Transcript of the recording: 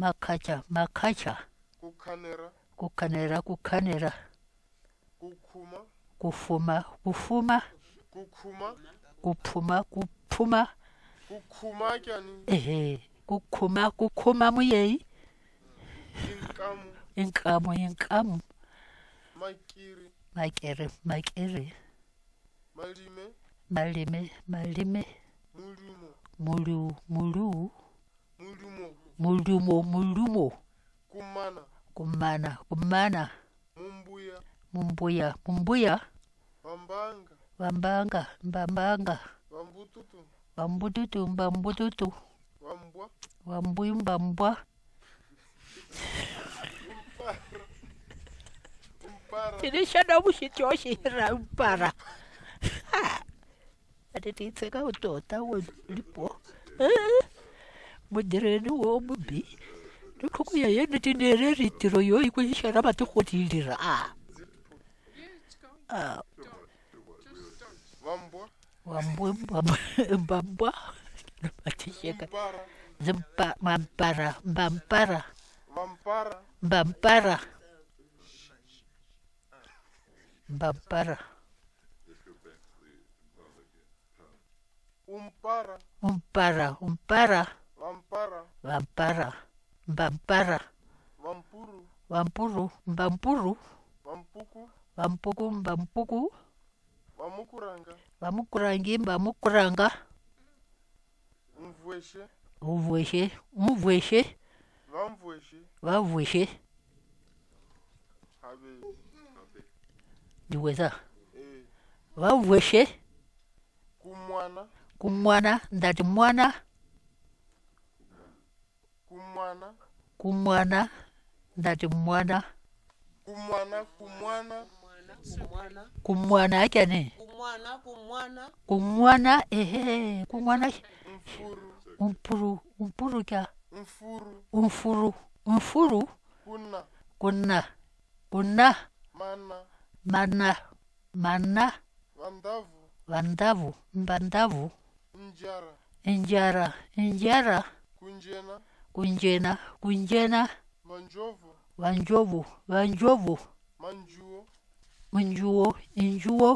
makacha makhatsha kukhanera kukhanera kukhanera kukhuma kufuma kufuma kukhuma kuphuma kuphuma kukhuma kyani ehe kukhuma kukhuma muyeyi inkamu inkamu inkamu makiri makiri makiri malime malime malime mulu mulu mulu mulumo mulumo kumana kumana kumana mumbuya mumbuya mumbuya vambanga vambanga mbambanga vambututu vambututu mbambututu vambwa vambwi mbambwa tinishana muxityoxira mpara atititseka utota wo lipo eh? modireni wo mobi le tlhoko ya yene di neele retiro yo ikwešišana bate go di dira a wambwambwa batešeka mampara mampara mampara mampara umpara umpara umpara vampara mbampara vampuru mbampuru vampuku mbampuku vamukurangi mbamukuranga uvweshe muvweshe vavweshe ndikwesa vavweshe eh. kumwana ndati mwana, Kumwana, kumwana kumwana ndati mwana kumwana kumwana kumwana achane kumwana ehe kumwana umpuru umpuru kya umfuru umfuru kuna kuna kuna mana mana mana vandavu vandavu mbandavu njara njara njara kunjena Kunjena, Kunjena. Manjovo, Manjovo, Manjovo, Manjuo. Manjuo, Injuo.